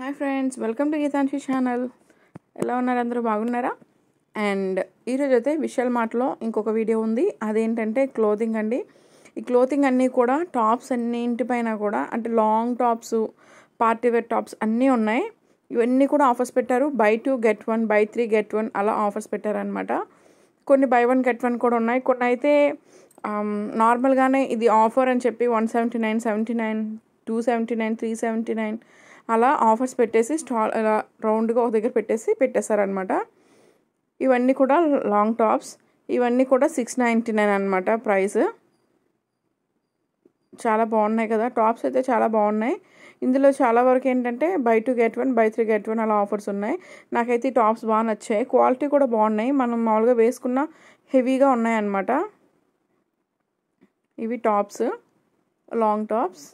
hi friends welcome to Geethanshi channel ఎలా ఉన్నారు అందరూ బాగున్నారా అండ్ ఈరోజు అయితే విశాల్ మార్ట్లో ఇంకొక వీడియో ఉంది అదేంటంటే క్లోతింగ్ అండి ఈ క్లోతింగ్ అన్నీ కూడా టాప్స్ అన్నింటిపైన కూడా అంటే long tops party wear tops అన్నీ ఉన్నాయి ఇవన్నీ కూడా ఆఫర్స్ పెట్టారు buy two get one buy three get one అలా ఆఫర్స్ పెట్టారనమాట కొన్ని బై వన్ గెట్ వన్ కూడా ఉన్నాయి కొన్ని అయితే నార్మల్గానే ఇది ఆఫర్ అని చెప్పి one seventy nine seventy nine two seventy nine three seventy nine అలా ఆఫర్స్ పెట్టేసి స్టాల్ అలా రౌండ్గా ఒక దగ్గర పెట్టేసి పెట్టేశారనమాట ఇవన్నీ కూడా లాంగ్ టాప్స్ ఇవన్నీ కూడా సిక్స్ నైంటీ నైన్ అనమాట ప్రైస్ చాలా బాగున్నాయి కదా టాప్స్ అయితే చాలా బాగున్నాయి ఇందులో చాలా వరకు ఏంటంటే buy two get one buy three get one అలా ఆఫర్స్ ఉన్నాయి నాకైతే టాప్స్ బాగా నచ్చాయి క్వాలిటీ కూడా బాగున్నాయి మనం మామూలుగా వేసుకున్న హెవీగా ఉన్నాయి అన్నమాట ఇవి టాప్స్ లాంగ్ టాప్స్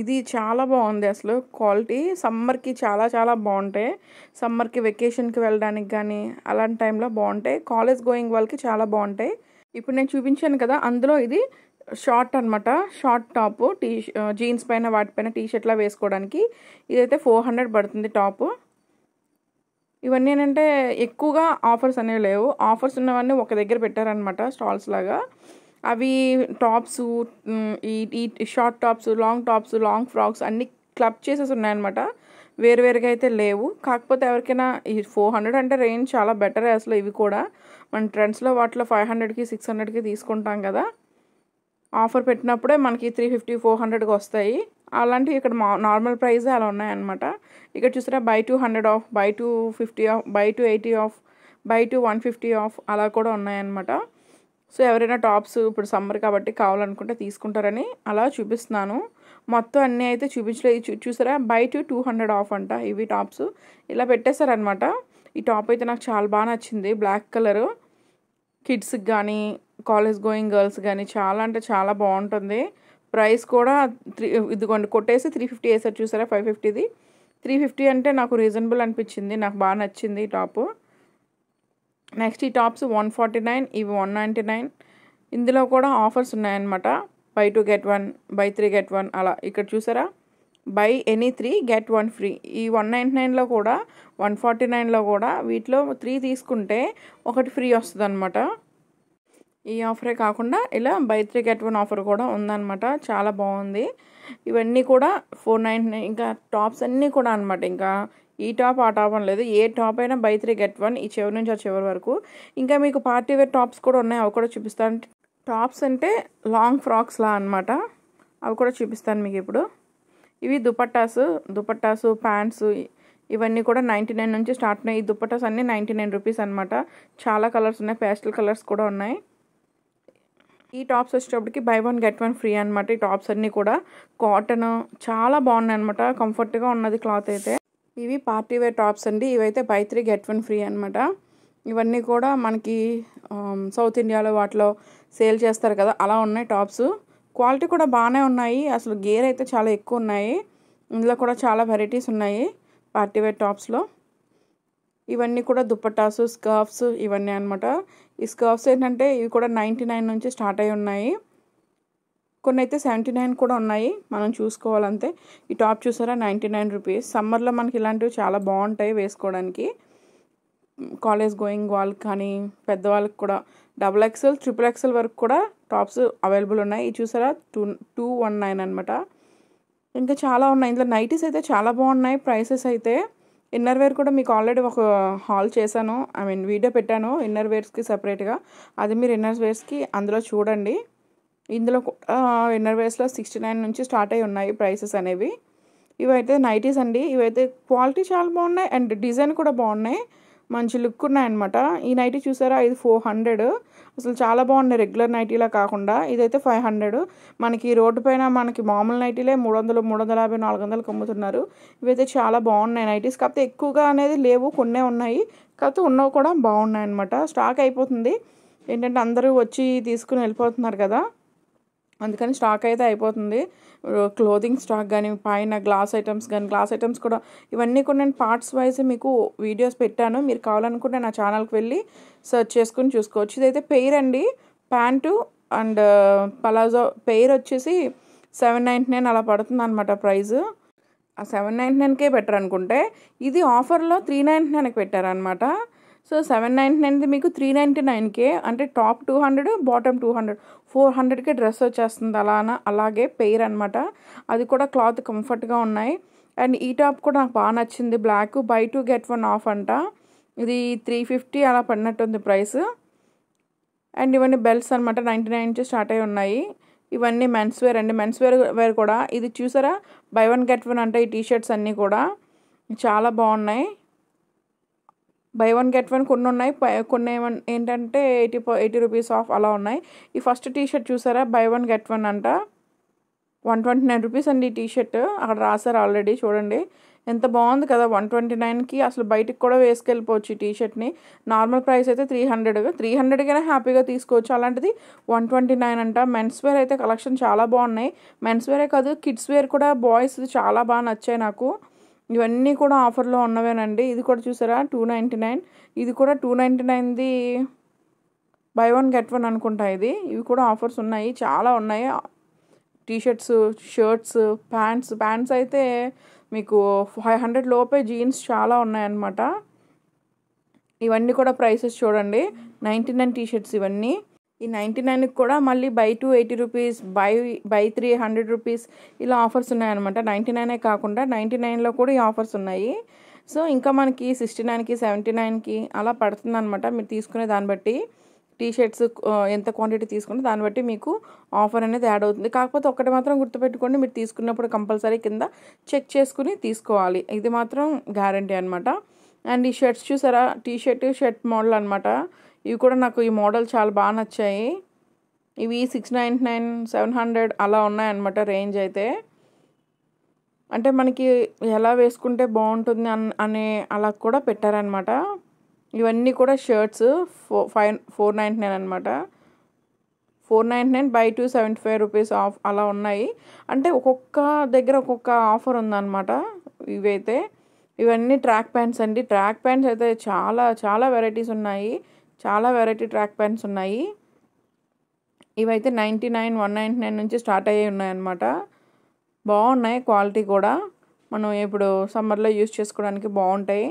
ఇది చాలా బాగుంది అసలు క్వాలిటీ సమ్మర్కి చాలా చాలా బాగుంటాయి సమ్మర్కి వెకేషన్కి వెళ్ళడానికి కానీ అలాంటి టైంలో బాగుంటాయి కాలేజ్ గోయింగ్ వాళ్ళకి చాలా బాగుంటాయి ఇప్పుడు నేను చూపించాను కదా అందులో ఇది షార్ట్ అనమాట షార్ట్ టాపు టీ జీన్స్ పైన వాటిపైన టీ షర్ట్లా వేసుకోవడానికి ఇదైతే ఫోర్ హండ్రెడ్ పడుతుంది టాప్ ఇవన్నీ ఏంటంటే ఎక్కువగా ఆఫర్స్ అనేవి లేవు ఆఫర్స్ ఉన్నవన్నీ ఒక దగ్గర పెట్టారనమాట స్టాల్స్ లాగా అవి టాప్స్ ఈ short tops long tops long frocks అన్నీ క్లబ్ చేసేసి ఉన్నాయన్నమాట వేరువేరుగా అయితే లేవు కాకపోతే ఎవరికైనా ఈ ఫోర్ హండ్రెడ్ అంటే రేంజ్ చాలా బెటర్ అసలు ఇవి కూడా మన ట్రెండ్స్లో వాటిలో ఫైవ్ హండ్రెడ్కి సిక్స్ హండ్రెడ్కి తీసుకుంటాం కదా ఆఫర్ పెట్టినప్పుడే మనకి త్రీ ఫిఫ్టీ ఫోర్ హండ్రెడ్కి వస్తాయి అలాంటివి ఇక్కడ మా నార్మల్ ప్రైజే అలా ఉన్నాయన్నమాట ఇక్కడ చూసారా buy two hundred off buy two fifty off buy two eighty off buy two one fifty off అలా కూడా ఉన్నాయన్నమాట సో ఎవరైనా టాప్స్ ఇప్పుడు సమ్మర్ కాబట్టి కావాలనుకుంటే తీసుకుంటారని అలా చూపిస్తున్నాను మొత్తం అన్నీ అయితే చూపించలేదు చూసారా buy two two hundred off అంట ఇవి టాప్స్ ఇలా పెట్టేశారనమాట ఈ టాప్ అయితే నాకు చాలా బాగా నచ్చింది బ్లాక్ కలరు కిడ్స్కి కానీ కాలేజ్ గోయింగ్ గర్ల్స్ కానీ చాలా అంటే చాలా బాగుంటుంది ప్రైస్ కూడా త్రీ ఇదిగోండి కొట్టేసి త్రీ ఫిఫ్టీ వేసారు చూసారా ఫైవ్ ఫిఫ్టీది త్రీ ఫిఫ్టీ అంటే నాకు రీజనబుల్ అనిపించింది నాకు బాగా నచ్చింది ఈ టాపు నెక్స్ట్ ఈ టాప్స్ వన్ ఫార్టీ నైన్ ఇవి వన్ నైంటీ నైన్ ఇందులో కూడా ఆఫర్స్ ఉన్నాయన్నమాట buy two get one buy three get one అలా ఇక్కడ చూసారా buy any three get one free ఈ వన్ నైంటీ నైన్లో కూడా వన్ ఫార్టీ నైన్లో కూడా వీటిలో త్రీ తీసుకుంటే ఒకటి ఫ్రీ వస్తుంది అనమాట ఈ ఆఫరే కాకుండా ఇలా buy three get one offer కూడా ఉందన్నమాట చాలా బాగుంది ఇవన్నీ కూడా ఫోర్ నైంటీ నైన్ ఇంకా టాప్స్ అన్నీ కూడా అనమాట ఇంకా ఈ టాప్ ఆ టాప్ అని లేదు ఏ టాప్ అయినా బై త్రీ గెట్ వన్ ఈ చివరి నుంచి ఆ చివరి వరకు ఇంకా మీకు పార్టీ వేర్ టాప్స్ కూడా ఉన్నాయి అవి కూడా చూపిస్తాను టాప్స్ అంటే లాంగ్ ఫ్రాక్స్లా అనమాట అవి కూడా చూపిస్తాను మీకు ఇప్పుడు ఇవి దుపట్టాసు దుపట్టాసు ప్యాంట్స్ ఇవన్నీ కూడా నైంటీ నైన్ నుంచి స్టార్ట్ ఉన్నాయి ఈ దుప్పటాస్ అన్నీ నైంటీ నైన్ రూపీస్ అనమాట చాలా కలర్స్ ఉన్నాయి పేస్టల్ కలర్స్ కూడా ఉన్నాయి ఈ టాప్స్ వచ్చేటప్పటికి buy one get one free అనమాట ఈ టాప్స్ అన్నీ కూడా కాటన్ చాలా బాగున్నాయి అనమాట కంఫర్ట్గా ఉన్నది క్లాత్ అయితే ఇవి పార్టీ వేర్ టాప్స్ అండి ఇవైతే buy three get one free అనమాట ఇవన్నీ కూడా మనకి సౌత్ ఇండియాలో వాటిలో సేల్ చేస్తారు కదా అలా ఉన్నాయి టాప్స్ క్వాలిటీ కూడా బాగానే ఉన్నాయి అసలు గేర్ అయితే చాలా ఎక్కువ ఉన్నాయి ఇందులో కూడా చాలా వెరైటీస్ ఉన్నాయి పార్టీ వేర్ టాప్స్లో ఇవన్నీ కూడా దుప్పటాసు స్కర్ఫ్స్ ఇవన్నీ అనమాట ఈ స్కర్ఫ్స్ ఏంటంటే ఇవి కూడా నైంటీ నైన్ నుంచి స్టార్ట్ అయి ఉన్నాయి కొన్ని అయితే సెవెంటీ నైన్ కూడా ఉన్నాయి మనం చూసుకోవాలంతే ఈ టాప్ చూసారా నైంటీ నైన్ రూపీస్ సమ్మర్లో మనకి ఇలాంటివి చాలా బాగుంటాయి వేసుకోవడానికి కాలేజ్ గోయింగ్ వాళ్ళకి కానీ పెద్దవాళ్ళకి కూడా డబుల్ ఎక్సెల్ ట్రిపుల్ ఎక్సెల్ వరకు కూడా టాప్స్ అవైలబుల్ ఉన్నాయి ఇది చూసారా టూ టూ వన్ నైన్ అనమాట ఇంకా చాలా ఉన్నాయి ఇందులో నైటీస్ అయితే చాలా బాగున్నాయి ప్రైసెస్ అయితే ఇన్నర్ వేర్ కూడా మీకు ఆల్రెడీ ఒక హాల్ చేశాను ఐ మీన్ వీడియో పెట్టాను ఇన్నర్ వేర్స్కి సపరేట్గా అది మీరు ఇన్నర్ వేర్స్కి అందులో చూడండి ఇందులో ఇన్నర్ వేస్లో సిక్స్టీ నైన్ నుంచి స్టార్ట్ అయి ఉన్నాయి ప్రైసెస్ అనేవి ఇవైతే నైటీస్ అండి ఇవైతే క్వాలిటీ చాలా బాగున్నాయి అండ్ డిజైన్ కూడా బాగున్నాయి మంచి లుక్ ఉన్నాయన్నమాట ఈ నైటీ చూసారా ఇది ఫోర్ హండ్రెడ్ అసలు చాలా బాగున్నాయి రెగ్యులర్ నైటీలా కాకుండా ఇదైతే ఫైవ్ హండ్రెడ్ మనకి రోడ్డు పైన మనకి మామూలు నైటీలే మూడు వందలు మూడు వందల యాభై నాలుగు వందలకు అమ్ముతున్నారు ఇవైతే చాలా బాగున్నాయి నైటీస్ కాకపోతే ఎక్కువగా అనేది లేవు కొన్నే ఉన్నాయి కాకపోతే ఉన్నవి కూడా బాగున్నాయి అనమాట స్టాక్ అయిపోతుంది ఏంటంటే అందరూ వచ్చి తీసుకుని వెళ్ళిపోతున్నారు కదా అందుకని స్టాక్ అయితే అయిపోతుంది క్లోదింగ్ స్టాక్ కానీ పైన గ్లాస్ ఐటమ్స్ కానీ గ్లాస్ ఐటమ్స్ కూడా ఇవన్నీ కూడా నేను పార్ట్స్ వైజ్ మీకు వీడియోస్ పెట్టాను మీరు కావాలనుకుంటే నా ఛానల్కి వెళ్ళి సర్చ్ చేసుకుని చూసుకోవచ్చు ఇదైతే పెయిర్ అండి ప్యాంటు అండ్ పలాజో పెయిర్ వచ్చేసి సెవెన్ నైంటీ నైన్ అలా పడుతుంది అనమాట ప్రైజ్ ఆ సెవెన్ నైంటీ నైన్కే బెటర్ అనుకుంటే ఇది ఆఫర్లో త్రీ నైంటీ నైన్కి పెట్టారనమాట సో సెవెన్ నైంటీ నైన్ది మీకు త్రీ నైంటీ నైన్కే అంటే top two hundred bottom two hundred four హండ్రెడ్కే డ్రెస్ వచ్చేస్తుంది అలానా అలాగే పెయిర్ అనమాట అది కూడా క్లాత్ కంఫర్ట్గా ఉన్నాయి అండ్ ఈ టాప్ కూడా నాకు బాగా నచ్చింది black buy two get one off అంట ఇది త్రీ ఫిఫ్టీ అలా పడినట్టుంది ప్రైస్ అండ్ ఇవన్నీ బెల్ట్స్ అనమాట నైంటీ నైన్ నుంచి స్టార్ట్ అయి ఉన్నాయి ఇవన్నీ మెన్స్ వేర్ అండి మెన్స్ వేర్ వేర్ కూడా ఇది చూసారా బై వన్ గెట్ వన్ అంటే ఈ టీషర్ట్స్ అన్నీ కూడా చాలా బాగున్నాయి బై వన్ గెట్ వన్ కొన్ని ఉన్నాయి కొన్ని ఏమన్ ఏంటంటే ఎయిటీ ఎయిటీ రూపీస్ ఆఫ్ అలా ఉన్నాయి ఈ ఫస్ట్ టీషర్ట్ చూసారా బై వన్ గెట్ వన్ అంట వన్ ట్వంటీ నైన్ రూపీస్ అండి ఈ టీషర్ట్ అక్కడ రాశారు ఆల్రెడీ చూడండి ఎంత బాగుంది కదా వన్ ట్వంటీ నైన్కి అసలు బయటికి కూడా వేసుకెళ్ళిపోవచ్చు ఈ టీషర్ట్ని నార్మల్ ప్రైస్ అయితే త్రీ హండ్రెడ్ త్రీ హండ్రెడ్కైనా హ్యాపీగా తీసుకోవచ్చు అలాంటిది వన్ ట్వంటీ నైన్ అంట మెన్స్ వేర్ అయితే కలెక్షన్ చాలా బాగున్నాయి మెన్స్ వేరే కాదు కిడ్స్ వేర్ కూడా బాయ్స్ చాలా బాగా నచ్చాయి నాకు ఇవన్నీ కూడా ఆఫర్లో ఉన్నవేనండి ఇది కూడా చూసారా టూ నైంటీ నైన్ ఇది కూడా టూ నైంటీ నైన్ది బై వన్ గెట్ వన్ అనుకుంటా ఇది ఇవి కూడా ఆఫర్స్ ఉన్నాయి చాలా ఉన్నాయి టీషర్ట్స్ షర్ట్స్ ప్యాంట్స్ ప్యాంట్స్ అయితే మీకు ఫైవ్ హండ్రెడ్ లోపే జీన్స్ చాలా ఉన్నాయన్నమాట ఇవన్నీ కూడా ప్రైసెస్ చూడండి నైంటీ నైన్ టీషర్ట్స్ ఇవన్నీ ఈ నైంటీ నైన్కి కూడా మళ్ళీ buy two eighty rupees buy buy three hundred rupees ఇలా ఆఫర్స్ ఉన్నాయన్నమాట నైంటీ నైనే కాకుండా నైంటీ నైన్లో కూడా ఈ ఆఫర్స్ ఉన్నాయి సో ఇంకా మనకి సిక్స్టీ నైన్కి సెవెంటీ నైన్కి అలా పడుతుంది అనమాట మీరు తీసుకునే దాన్ని బట్టి టీ షర్ట్స్ ఎంత క్వాంటిటీ తీసుకుంటే దాన్ని బట్టి మీకు ఆఫర్ అనేది యాడ్ అవుతుంది కాకపోతే ఒకటి మాత్రం గుర్తుపెట్టుకోండి మీరు తీసుకున్నప్పుడు కంపల్సరీ కింద చెక్ చేసుకుని తీసుకోవాలి ఇది మాత్రం గ్యారంటీ అనమాట అండ్ ఈ షర్ట్స్ చూసారా టీ షర్ట్ షర్ట్ మోడల్ అనమాట ఇవి కూడా నాకు ఈ మోడల్ చాలా బాగా నచ్చాయి ఇవి six ninety nine seven hundred అలా ఉన్నాయన్నమాట రేంజ్ అయితే అంటే మనకి ఎలా వేసుకుంటే బాగుంటుంది అన్ అనే అలా కూడా పెట్టారనమాట ఇవన్నీ కూడా షర్ట్స్ ఫో ఫైవ్ ఫోర్ నైంటీ నైన్ అనమాట four ninety nine buy two seventy five rupees off అలా ఉన్నాయి అంటే ఒక్కొక్క దగ్గర ఒక్కొక్క ఆఫర్ ఉందన్నమాట ఇవైతే ఇవన్నీ ట్రాక్ ప్యాంట్స్ అండి ట్రాక్ ప్యాంట్స్ అయితే చాలా చాలా వెరైటీస్ ఉన్నాయి చాలా వెరైటీ ట్రాక్ ప్యాంట్స్ ఉన్నాయి ఇవైతే ninety nine one ninety nine నుంచి స్టార్ట్ అయ్యి ఉన్నాయన్నమాట బాగున్నాయి క్వాలిటీ కూడా మనం ఇప్పుడు సమ్మర్లో యూస్ చేసుకోవడానికి బాగుంటాయి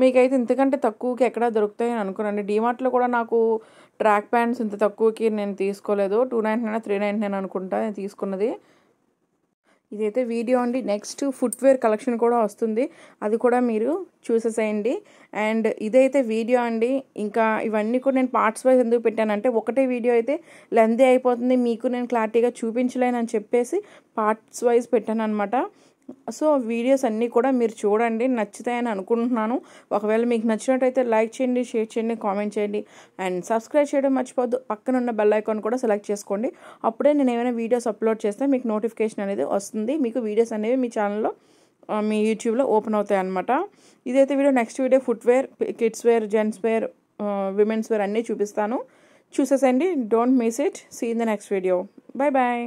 మీకైతే ఇంతకంటే తక్కువకి ఎక్కడ దొరుకుతాయని అనుకున్నాను డిమార్ట్లో కూడా నాకు ట్రాక్ ప్యాంట్స్ ఇంత తక్కువకి నేను తీసుకోలేదు two ninety nine three ninety nine అనుకుంటా నేను తీసుకున్నది ఇదైతే వీడియో అండి నెక్స్ట్ ఫుట్వేర్ కలెక్షన్ కూడా వస్తుంది అది కూడా మీరు చూసేసేయండి అండ్ ఇదైతే వీడియో అండి ఇంకా ఇవన్నీ కూడా నేను పార్ట్స్ వైజ్ ఎందుకు పెట్టానంటే ఒకటే వీడియో అయితే లెందీ అయిపోతుంది మీకు నేను క్లారిటీగా చూపించలేనని చెప్పేసి పార్ట్స్ వైజ్ పెట్టాను అనమాట సో వీడియోస్ అన్నీ కూడా మీరు చూడండి నచ్చుతాయని అనుకుంటున్నాను ఒకవేళ మీకు నచ్చినట్టయితే లైక్ చేయండి షేర్ చేయండి కామెంట్ చేయండి అండ్ సబ్స్క్రైబ్ చేయడం మర్చిపోద్దు పక్కన ఉన్న బెల్ ఐకాన్ కూడా సెలెక్ట్ చేసుకోండి అప్పుడే నేను ఏమైనా వీడియోస్ అప్లోడ్ చేస్తే మీకు నోటిఫికేషన్ అనేది వస్తుంది మీకు వీడియోస్ అనేవి మీ ఛానల్లో మీ యూట్యూబ్లో ఓపెన్ అవుతాయి అనమాట ఇదైతే video next video footwear kids wear gents wear women's wear అన్నీ చూపిస్తాను చూసేసండి don't miss it see in the next video bye bye